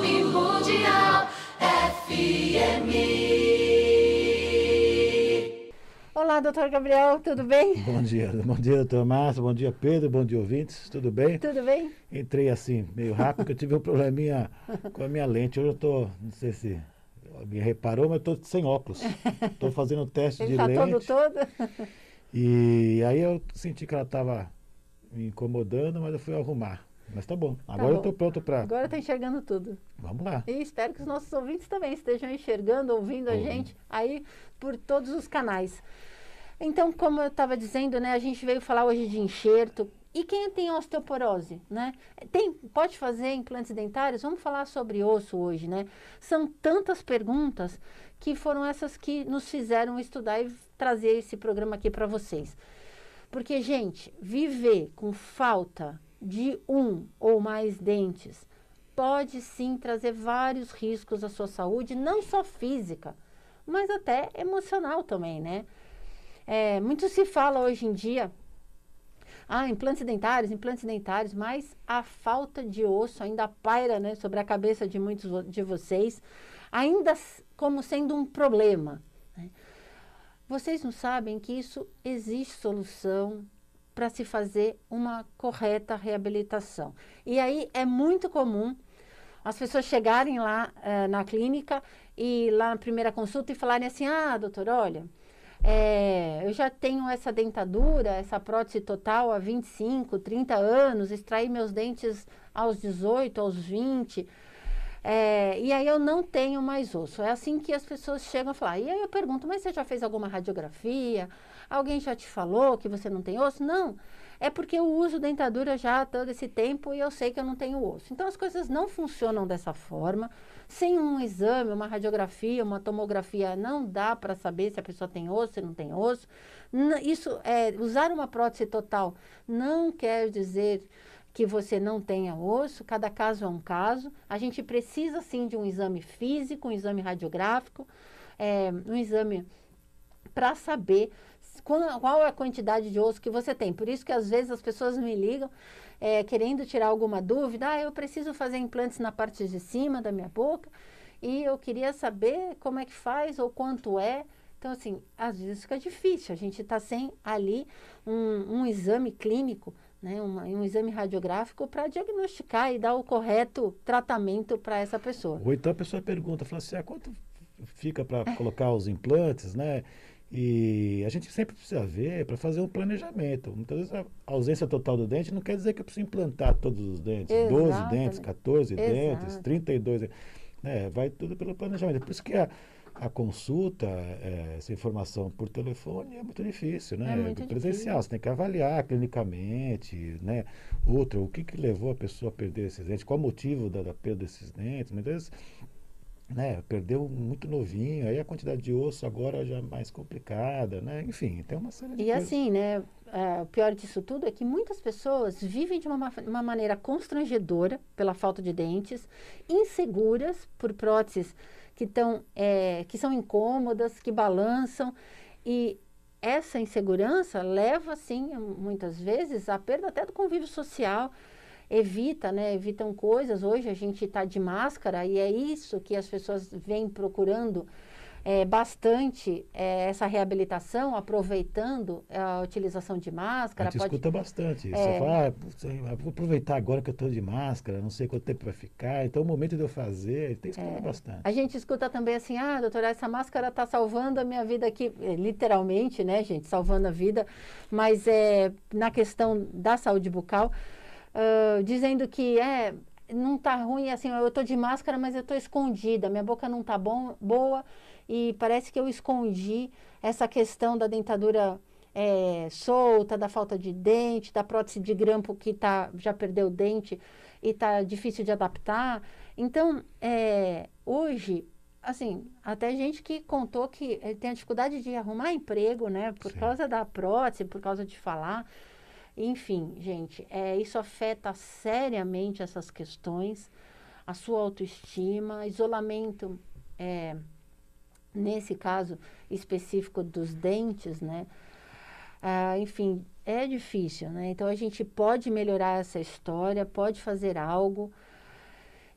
me Mundial FM. Olá, doutor Gabriel, tudo bem? Bom dia, bom dia, Tomás, bom dia, Pedro, bom dia, ouvintes, tudo bem? Tudo bem. Entrei assim, meio rápido, porque eu tive um probleminha com a minha lente. Hoje eu estou, não sei se me reparou, mas estou sem óculos. Estou fazendo o teste Ele de tá lente. todo, todo. E aí eu senti que ela estava me incomodando, mas eu fui arrumar. Mas tá bom. Tá Agora tá bom. eu tô pronto para. Agora tá enxergando tudo. Vamos lá. E espero que os nossos ouvintes também estejam enxergando, ouvindo a gente aí por todos os canais. Então, como eu estava dizendo, né, a gente veio falar hoje de enxerto. E quem tem osteoporose, né? Tem, pode fazer implantes dentários? Vamos falar sobre osso hoje, né? São tantas perguntas que foram essas que nos fizeram estudar e trazer esse programa aqui para vocês. Porque, gente, viver com falta de um ou mais dentes pode sim trazer vários riscos à sua saúde, não só física, mas até emocional também, né? É, muito se fala hoje em dia, ah, implantes dentários, implantes dentários, mas a falta de osso ainda paira né, sobre a cabeça de muitos de vocês, ainda como sendo um problema. Né? Vocês não sabem que isso existe solução, para se fazer uma correta reabilitação. E aí é muito comum as pessoas chegarem lá eh, na clínica e lá na primeira consulta e falarem assim, ah, doutor, olha, é, eu já tenho essa dentadura, essa prótese total há 25, 30 anos, extraí meus dentes aos 18, aos 20, é, eh, e aí eu não tenho mais osso. É assim que as pessoas chegam a falar. E aí eu pergunto, mas você já fez alguma radiografia? Alguém já te falou que você não tem osso? Não. É porque eu uso dentadura já há todo esse tempo e eu sei que eu não tenho osso. Então as coisas não funcionam dessa forma. Sem um exame, uma radiografia, uma tomografia, não dá para saber se a pessoa tem osso, se não tem osso. Isso é usar uma prótese total não quer dizer que você não tenha osso, cada caso é um caso. A gente precisa sim de um exame físico, um exame radiográfico, é, um exame para saber qual é a quantidade de osso que você tem. Por isso que às vezes as pessoas me ligam é, querendo tirar alguma dúvida. Ah, eu preciso fazer implantes na parte de cima da minha boca e eu queria saber como é que faz ou quanto é. Então, assim, às vezes fica difícil. A gente está sem ali um, um, exame clínico, né, um, um exame radiográfico para diagnosticar e dar o correto tratamento para essa pessoa. Ou então a pessoa pergunta, fala assim, ah, quanto fica para colocar os implantes, né? E a gente sempre precisa ver para fazer um planejamento. Muitas vezes a ausência total do dente não quer dizer que eu preciso implantar todos os dentes. Exatamente. 12 dentes, 14 Exato. dentes, 32 dentes. É, vai tudo pelo planejamento. Por isso que a, a consulta, é, essa informação por telefone é muito difícil, né? É muito presencial, difícil. você tem que avaliar clinicamente, né? Outra, o que, que levou a pessoa a perder esses dentes, qual o motivo da, da perda desses dentes. Muitas vezes né, perdeu muito novinho, aí a quantidade de osso agora já é mais complicada, né? Enfim, tem uma série de E coisas. assim, né, uh, o pior disso tudo é que muitas pessoas vivem de uma, uma maneira constrangedora pela falta de dentes, inseguras por próteses que, tão, é, que são incômodas, que balançam, e essa insegurança leva, sim muitas vezes, à perda até do convívio social, evita, né? Evitam coisas. Hoje a gente está de máscara e é isso que as pessoas vêm procurando é, bastante é, essa reabilitação, aproveitando eh, a utilização de máscara. A gente pode, escuta bastante. É, você fala, ah, vou aproveitar agora que eu estou de máscara, não sei quanto tempo vai ficar, então é o momento de eu fazer, tem escuta é, bastante. A gente escuta também assim, ah, doutora, essa máscara está salvando a minha vida aqui, é, literalmente, né, gente, salvando a vida, mas é, na questão da saúde bucal, uh, dizendo que é, não tá ruim, assim, eu tô de máscara, mas eu tô escondida, minha boca não tá bom, boa e parece que eu escondi essa questão da dentadura é, solta, da falta de dente, da prótese de grampo que tá, já perdeu o dente e tá difícil de adaptar. Então, é, hoje, assim, até gente que contou que eh, tem a dificuldade de arrumar emprego, né, por Sim. causa da prótese, por causa de falar. Enfim, gente, é, isso afeta seriamente essas questões, a sua autoestima, isolamento, é, nesse caso específico dos dentes, né? Ah, enfim, é difícil, né? Então a gente pode melhorar essa história, pode fazer algo.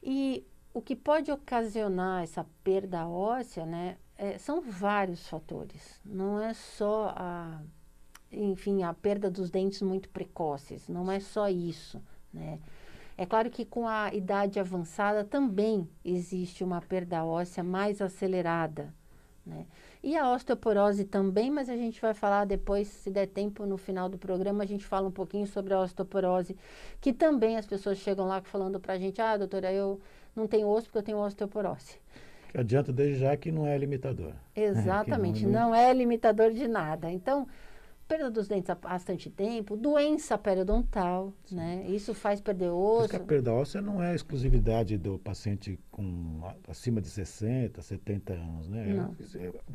E o que pode ocasionar essa perda óssea, né? É, são vários fatores, não é só a enfim, a perda dos dentes muito precoces. Não é só isso, né? É claro que com a idade avançada também existe uma perda óssea mais acelerada, né? E a osteoporose também, mas a gente vai falar depois, se der tempo, no final do programa, a gente fala um pouquinho sobre a osteoporose, que também as pessoas chegam lá falando pra gente, ah, doutora, eu não tenho osso porque eu tenho osteoporose. adianta desde já que não é limitador. Exatamente, é, não... não é limitador de nada. Então, perda dos dentes há bastante tempo, doença periodontal, né? Isso faz perder osso. Que a perda óssea não é exclusividade do paciente com acima de 60, 70 anos, né? Não,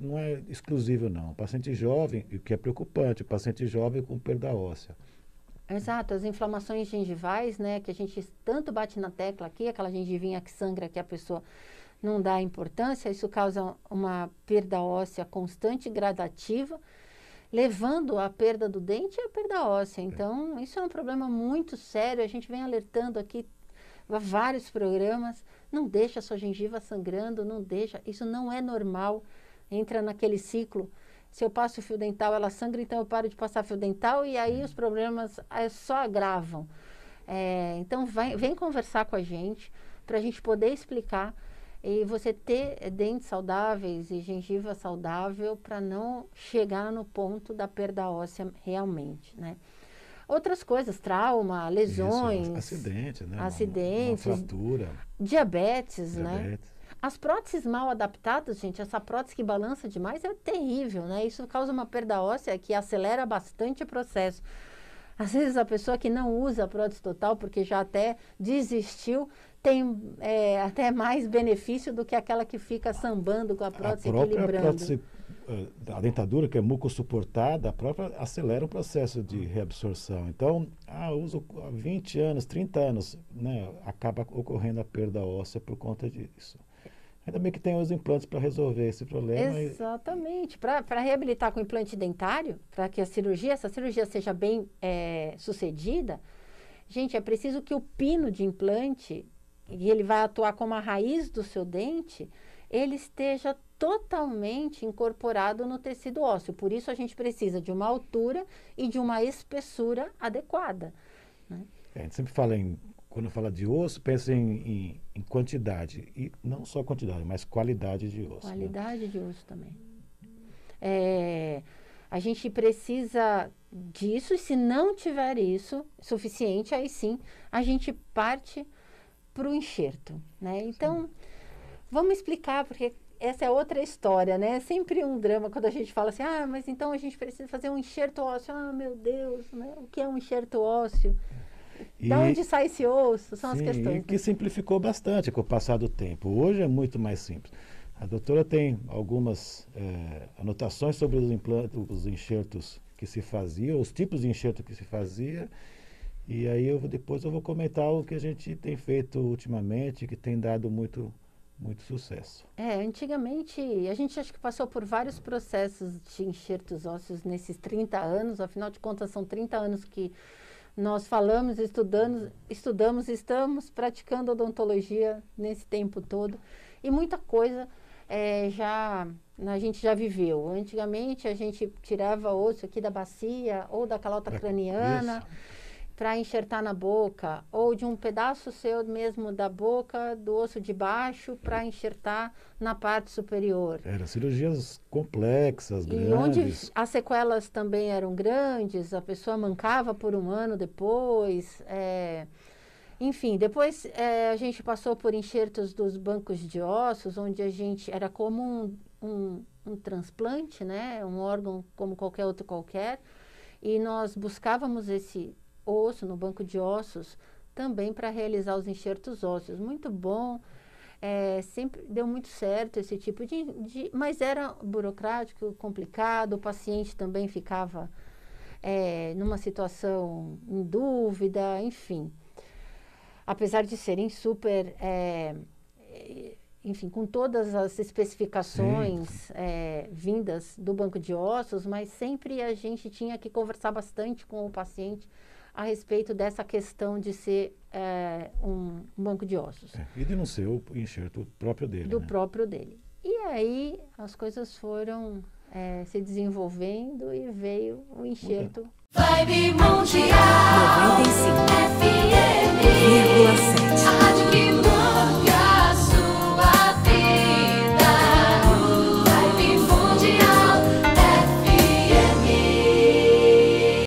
não é exclusivo não. O paciente jovem, o que é preocupante, o paciente jovem com perda óssea. Exato, as inflamações gengivais, né, que a gente tanto bate na tecla aqui, aquela gengivinha que sangra que a pessoa não dá importância, isso causa uma perda óssea constante, gradativa levando à perda do dente e à perda óssea. É. Então, isso é um problema muito sério. A gente vem alertando aqui há vários programas. Não deixa a sua gengiva sangrando, não deixa. Isso não é normal. Entra naquele ciclo. Se eu passo fio dental, ela sangra, então eu paro de passar fio dental e aí uhum. os problemas é, só agravam. É, então, vai, vem conversar com a gente para a gente poder explicar e você ter dentes saudáveis e gengiva saudável para não chegar no ponto da perda óssea realmente, né? Outras coisas, trauma, lesões. Isso, acidente, né? Acidentes. Uma, uma fratura. Diabetes, né? diabetes, né? As próteses mal adaptadas, gente, essa prótese que balança demais é terrível, né? Isso causa uma perda óssea que acelera bastante o processo. Às vezes a pessoa que não usa a prótese total, porque já até desistiu, tem é, até mais benefício do que aquela que fica sambando com a prótese a própria equilibrando. Prótese, é, a dentadura, que é suportada, a própria acelera o processo de reabsorção. Então, ah, uso há 20 anos, 30 anos, né, acaba ocorrendo a perda óssea por conta disso. Ainda bem que tem os implantes para resolver esse problema. Exatamente. E... Para reabilitar com implante dentário, para que a cirurgia, essa cirurgia seja bem é, sucedida, gente, é preciso que o pino de implante e ele vai atuar como a raiz do seu dente, ele esteja totalmente incorporado no tecido ósseo. Por isso a gente precisa de uma altura e de uma espessura adequada. Né? É, a gente sempre fala em quando fala de osso, pensa em, em, em, quantidade. E não só quantidade, mas qualidade de osso. Né? Qualidade né? de osso também. É, a gente precisa disso, e se não tiver isso suficiente, aí sim a gente parte para o enxerto, né? Então, Sim. vamos explicar, porque essa é outra história, né? É sempre um drama quando a gente fala assim, ah, mas então a gente precisa fazer um enxerto ósseo. Ah, meu Deus, né? O que é um enxerto ósseo? E, da onde sai esse osso? São sim, as questões. E que né? simplificou bastante com o passar do tempo. Hoje é muito mais simples. A doutora tem algumas é, anotações sobre os implantes, os enxertos que se faziam, os tipos de enxerto que se fazia e aí eu depois eu vou comentar o que a gente tem feito ultimamente, que tem dado muito, muito sucesso. É, antigamente, a gente acho que passou por vários processos de enxertos ósseos nesses 30 anos, afinal de contas são 30 anos que nós falamos, estudamos, estudamos estamos praticando odontologia nesse tempo todo e muita coisa é, já a gente já viveu. Antigamente a gente tirava osso aqui da bacia ou da calota craniana. Isso para enxertar na boca, ou de um pedaço seu mesmo da boca, do osso de baixo, para enxertar na parte superior. Eram cirurgias complexas, grandes. E onde as sequelas também eram grandes, a pessoa mancava por um ano depois. É... Enfim, depois é, a gente passou por enxertos dos bancos de ossos, onde a gente era como um, um, um transplante, né? Um órgão como qualquer outro qualquer. E nós buscávamos esse osso no banco de ossos também para realizar os enxertos ósseos. Muito bom, é, sempre deu muito certo esse tipo de, de, Mas era burocrático, complicado, o paciente também ficava é, numa situação em dúvida, enfim. Apesar de serem super. É, enfim, com todas as especificações é, vindas do banco de ossos, mas sempre a gente tinha que conversar bastante com o paciente a respeito dessa questão de ser é, um banco de ossos. É, e de não ser o enxerto próprio dele. Do né? próprio dele. E aí as coisas foram é, se desenvolvendo e veio o enxerto. Vibe Mundial 95 FM 1,7 A Rádio que